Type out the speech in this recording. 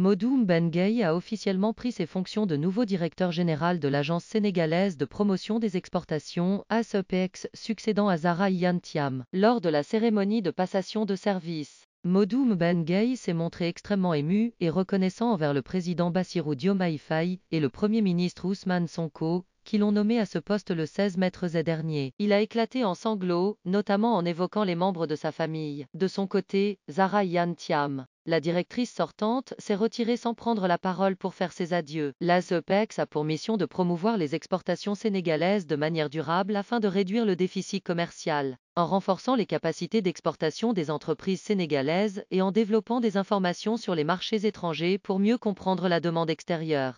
Modou Mbengueye a officiellement pris ses fonctions de nouveau directeur général de l'Agence sénégalaise de promotion des exportations, ASEPEX, succédant à Zara Yantiam. Lors de la cérémonie de passation de service, Modou Mbengueye s'est montré extrêmement ému et reconnaissant envers le président Bassirou Diomaye Faye et le premier ministre Ousmane Sonko, qui l'ont nommé à ce poste le 16 mai dernier. Il a éclaté en sanglots, notamment en évoquant les membres de sa famille. De son côté, Zara Yan la directrice sortante s'est retirée sans prendre la parole pour faire ses adieux. L'ASEPEX a pour mission de promouvoir les exportations sénégalaises de manière durable afin de réduire le déficit commercial, en renforçant les capacités d'exportation des entreprises sénégalaises et en développant des informations sur les marchés étrangers pour mieux comprendre la demande extérieure.